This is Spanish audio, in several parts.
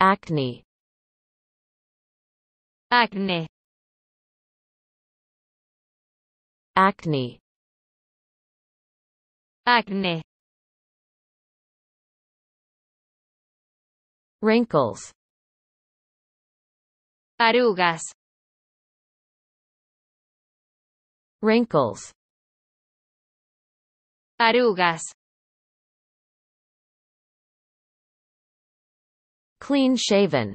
acne acne acne acne wrinkles Arugas. wrinkles Arugas. Clean-shaven.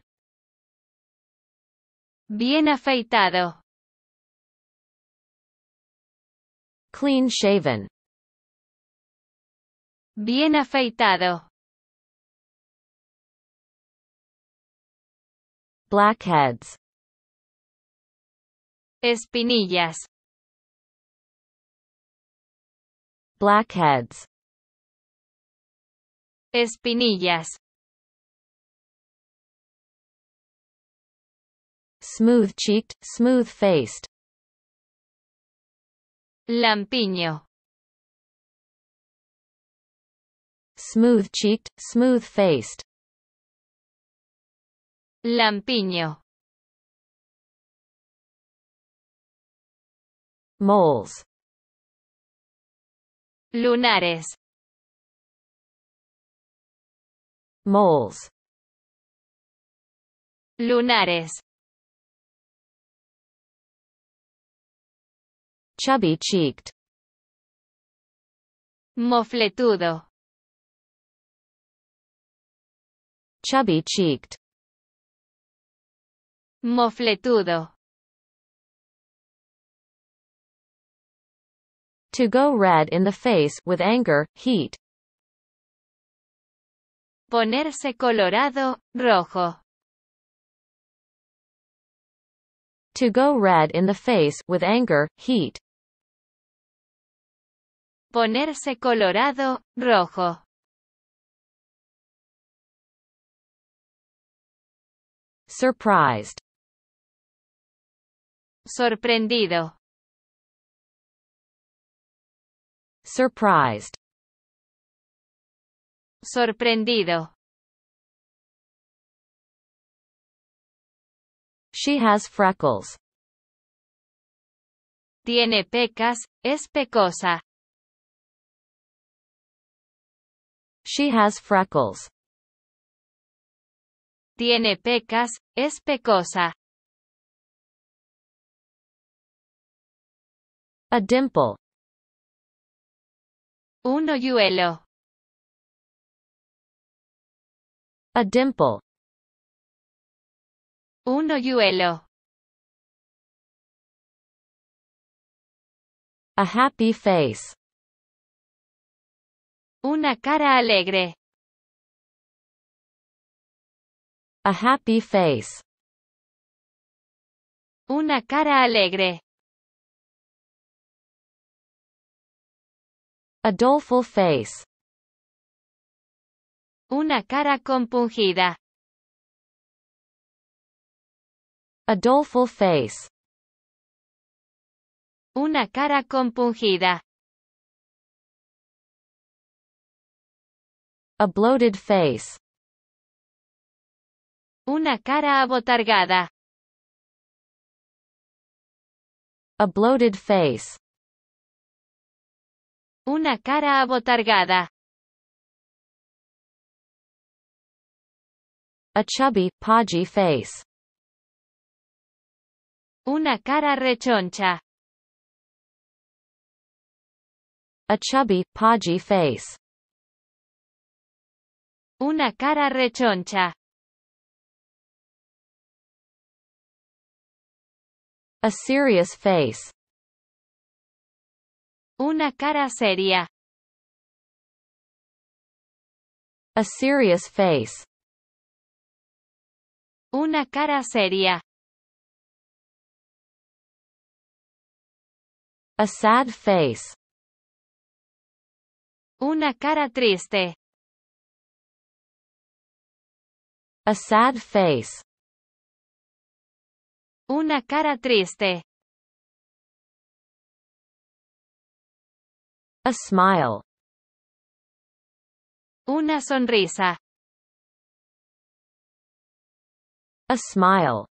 Bien afeitado. Clean-shaven. Bien afeitado. Blackheads. Espinillas. Blackheads. Espinillas. smooth-cheeked, smooth-faced. Lampiño. Smooth-cheeked, smooth-faced. Lampiño. Moles. Lunares. Moles. Lunares. Chubby-cheeked. Mofletudo. Chubby-cheeked. Mofletudo. To go red in the face with anger, heat. Ponerse colorado, rojo. To go red in the face with anger, heat. Ponerse colorado, rojo. Surprised. Sorprendido. Surprised. Sorprendido. She has freckles. Tiene pecas, es pecosa. She has freckles. Tiene pecas, es pecosa. A dimple. Un hoyuelo. A dimple. Un hoyuelo. A happy face. Una cara alegre. A happy face. Una cara alegre. A doleful face. Una cara compungida. A doleful face. Una cara compungida. A bloated face. Una cara abotargada. A bloated face. Una cara abotargada. A chubby, podgy face. Una cara rechoncha. A chubby, podgy face. Una cara rechoncha. A serious face. Una cara seria. A serious face. Una cara seria. A sad face. Una cara triste. A sad face. Una cara triste. A smile. Una sonrisa. A smile.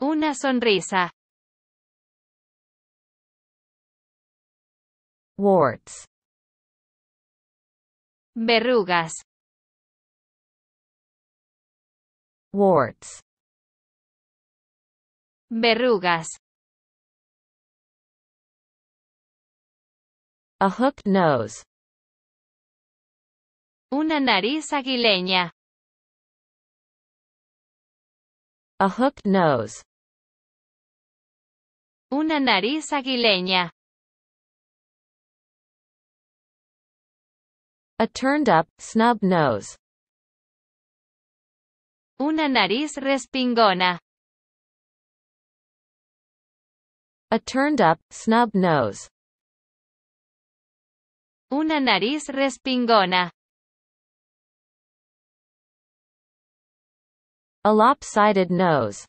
Una sonrisa. Warts. Verrugas. warts verrugas a hooked nose una nariz aguileña a hooked nose una nariz aguileña a turned up, snub nose Una nariz respingona. A turned up, snub nose. Una nariz respingona. A lopsided nose.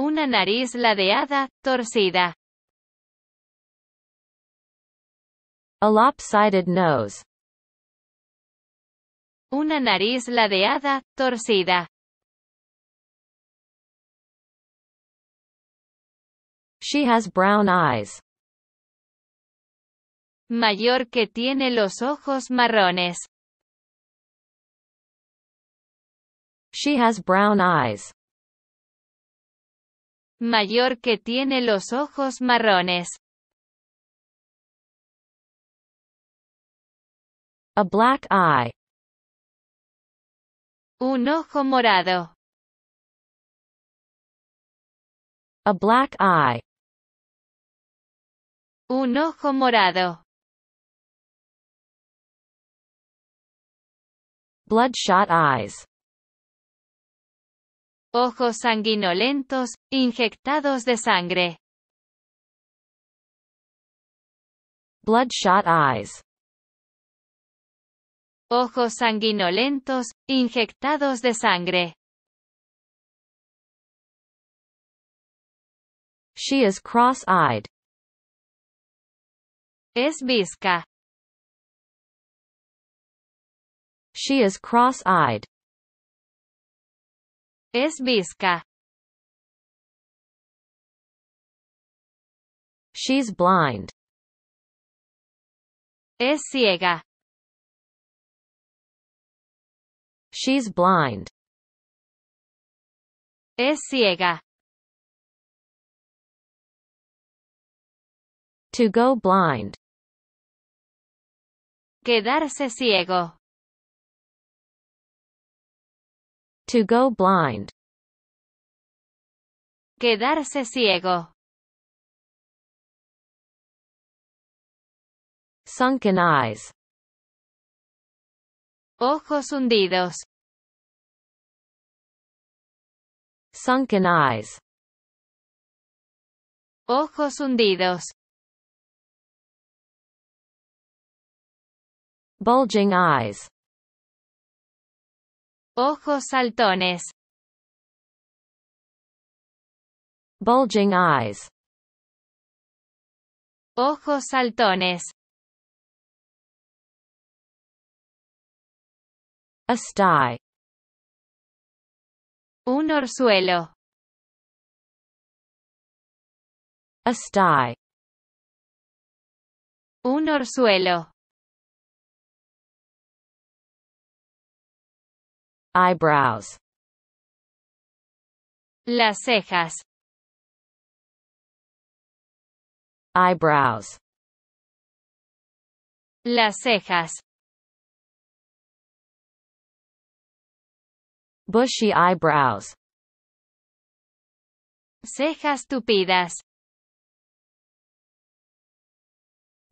Una nariz ladeada, torcida. A lopsided nose. Una nariz ladeada, torcida. She has brown eyes. Mayor que tiene los ojos marrones. She has brown eyes. Mayor que tiene los ojos marrones. A black eye. Un ojo morado. A black eye. Un ojo morado. Bloodshot eyes. Ojos sanguinolentos, inyectados de sangre. Bloodshot eyes ojos sanguinolentos, inyectados de sangre. She is cross-eyed. Es visca. She is cross-eyed. Es visca. She's blind. Es ciega. She's blind. Es ciega. To go blind. Quedarse ciego. To go blind. Quedarse ciego. Sunken eyes. Ojos hundidos. Sunken eyes. Ojos hundidos. Bulging eyes. Ojos saltones. Bulging eyes. Ojos saltones. A sty. Un orzuelo. A sty. Un orzuelo. Eyebrows. Las cejas. Eyebrows. Las cejas. bushy eyebrows. Cejas tupidas.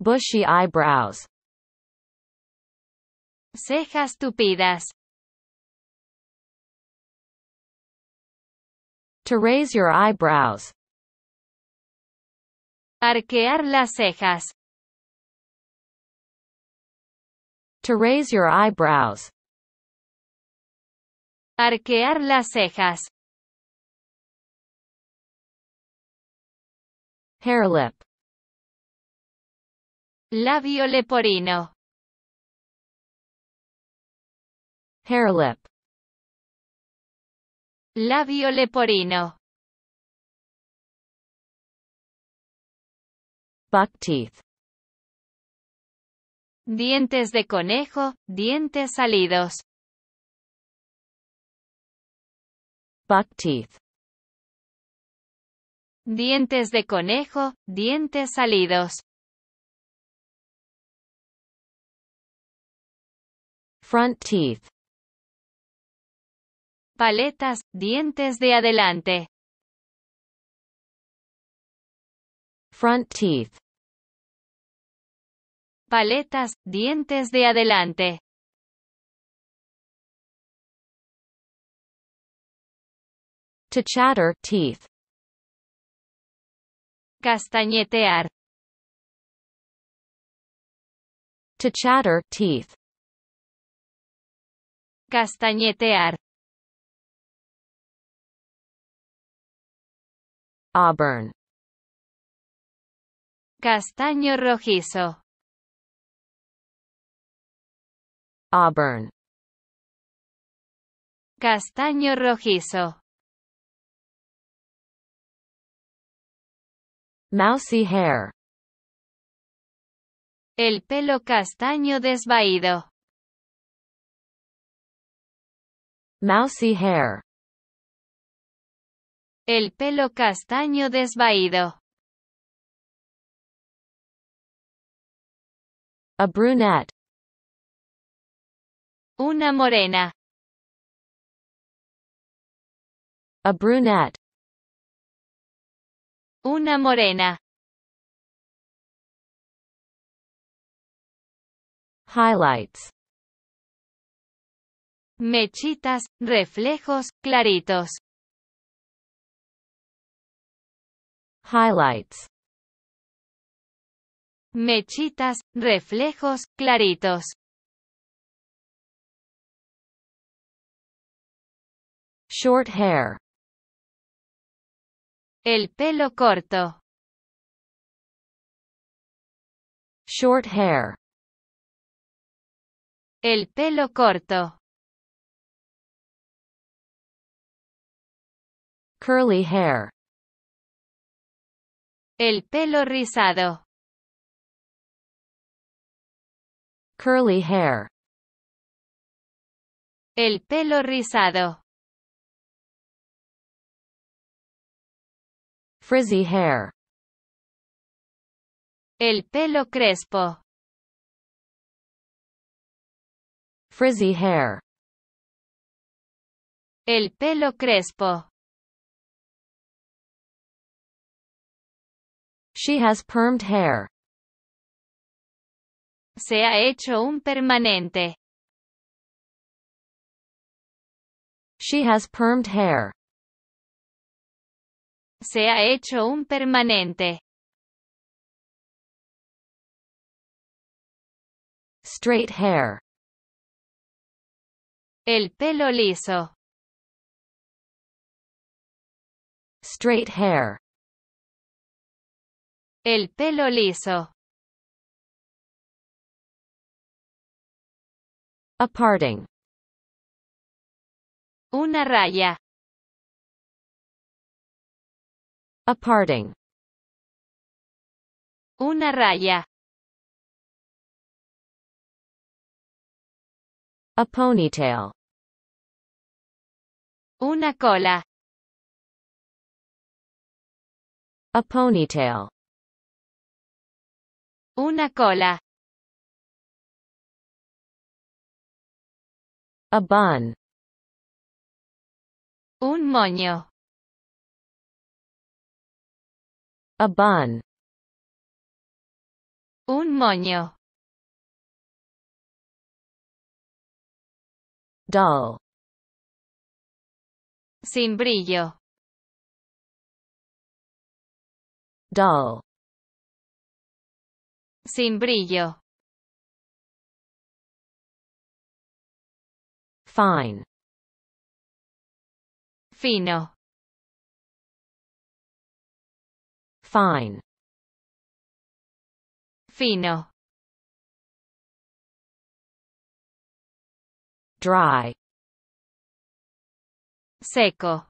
Bushy eyebrows. Cejas tupidas. To raise your eyebrows. Arquear las cejas. To raise your eyebrows. Arquear las cejas. Hair Labio leporino. Hair Labio leporino. Buck teeth. Dientes de conejo, dientes salidos. buck teeth. Dientes de conejo, dientes salidos. Front teeth. Paletas, dientes de adelante. Front teeth. Paletas, dientes de adelante. To chatter teeth. Castañetear. To chatter teeth. Castañetear. Auburn. Castaño rojizo. Auburn. Castaño rojizo. Mousy hair. El pelo castaño desvaído. Mousy hair. El pelo castaño desvaído. A brunette. Una morena. A brunette. Una morena. Highlights. Mechitas, reflejos, claritos. Highlights. Mechitas, reflejos, claritos. Short hair. El pelo corto. Short hair. El pelo corto. Curly hair. El pelo rizado. Curly hair. El pelo rizado. frizzy hair. El pelo crespo. Frizzy hair. El pelo crespo. She has permed hair. Se ha hecho un permanente. She has permed hair. se ha hecho un permanente. Straight hair. El pelo liso. Straight hair. El pelo liso. A parting. Una raya. A parting. Una raya. A ponytail. Una cola. A ponytail. Una cola. A bun. Un moño. A bun. Un moño. Dull. Sin brillo. Dull. Sin brillo. Fine. Fino. fine fino dry seco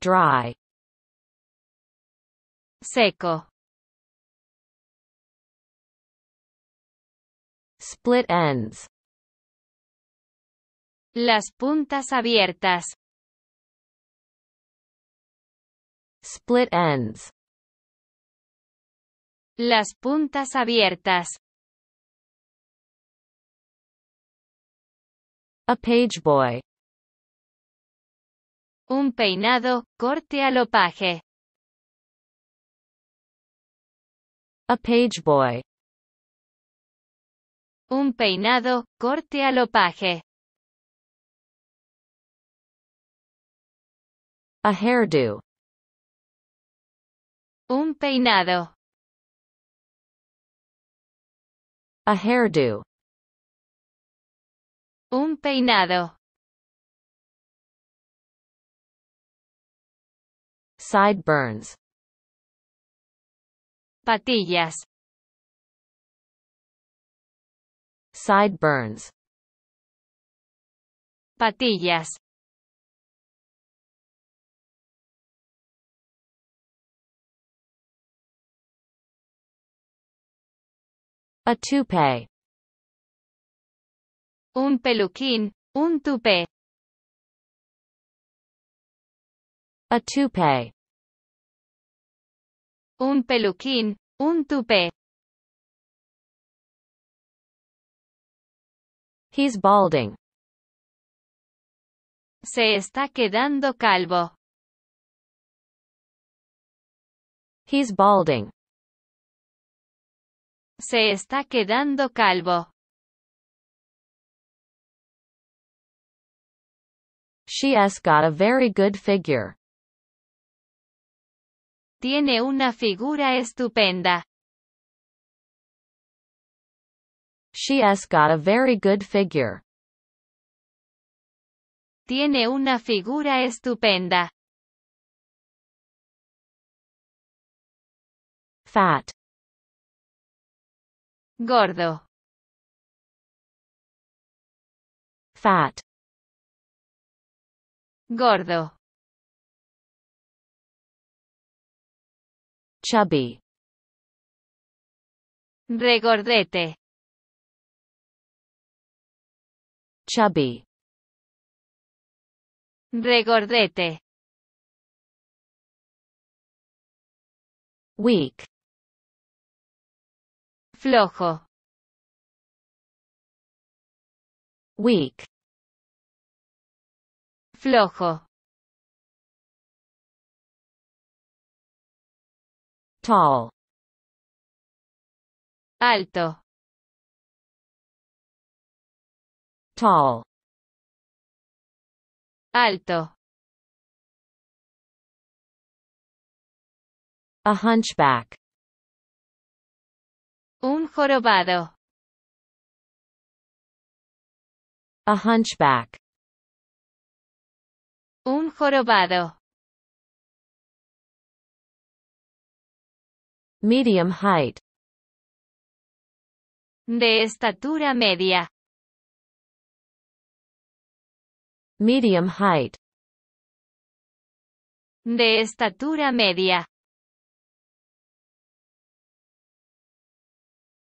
dry seco split ends las puntas abiertas Split ends. Las puntas abiertas. A page boy. Un peinado, corte al paje. A page boy. Un peinado, corte al paje. A hairdo. Un peinado. A hairdo. Un peinado. Sideburns. Patillas. Sideburns. Patillas. a toupee. Un peluquín, un tupé. A toupee. Un peluquín, un tupé. He's balding. Se está quedando calvo. He's balding. Se está quedando calvo. She has got a very good figure. Tiene una figura estupenda. She has got a very good figure. Tiene una figura estupenda. Fat. Gordo. Fat. Gordo. Chubby. Regordete. Chubby. Regordete. Weak flojo weak flojo tall alto tall alto a hunchback un jorobado. A hunchback. Un jorobado. Medium height. De estatura media. Medium height. De estatura media.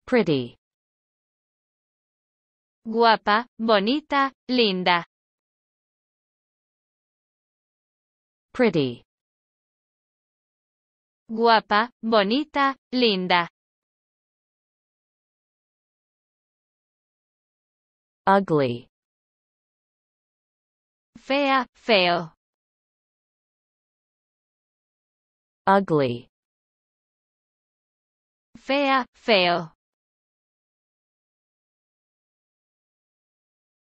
pretty. Guapa, bonita, linda. Pretty. Guapa, bonita, linda. Ugly. Fea, feo. Ugly. Fea, feo.